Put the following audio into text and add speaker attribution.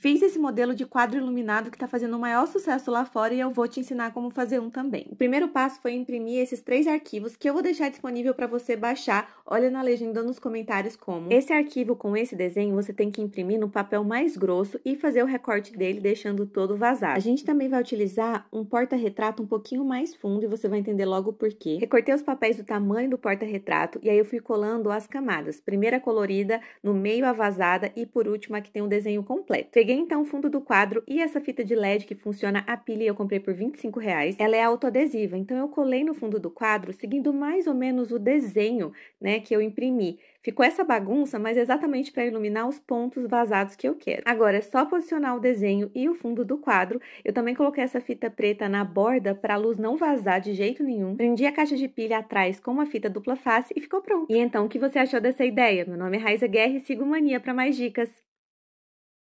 Speaker 1: Fiz esse modelo de quadro iluminado que está fazendo o maior sucesso lá fora e eu vou te ensinar como fazer um também. O primeiro passo foi imprimir esses três arquivos que eu vou deixar disponível para você baixar. Olha na legenda nos comentários como. Esse arquivo com esse desenho você tem que imprimir no papel mais grosso e fazer o recorte dele deixando todo vazado. A gente também vai utilizar um porta-retrato um pouquinho mais fundo e você vai entender logo por quê. Recortei os papéis do tamanho do porta-retrato e aí eu fui colando as camadas. Primeira colorida, no meio a vazada e por último a que tem um desenho completo. Peguei Peguei então o fundo do quadro e essa fita de LED que funciona a pilha eu comprei por 25 reais. Ela é autoadesiva, então eu colei no fundo do quadro seguindo mais ou menos o desenho né, que eu imprimi. Ficou essa bagunça, mas é exatamente para iluminar os pontos vazados que eu quero. Agora é só posicionar o desenho e o fundo do quadro. Eu também coloquei essa fita preta na borda para a luz não vazar de jeito nenhum. Prendi a caixa de pilha atrás com uma fita dupla face e ficou pronto. E então, o que você achou dessa ideia? Meu nome é Raiza Guerra e sigo Mania para mais dicas.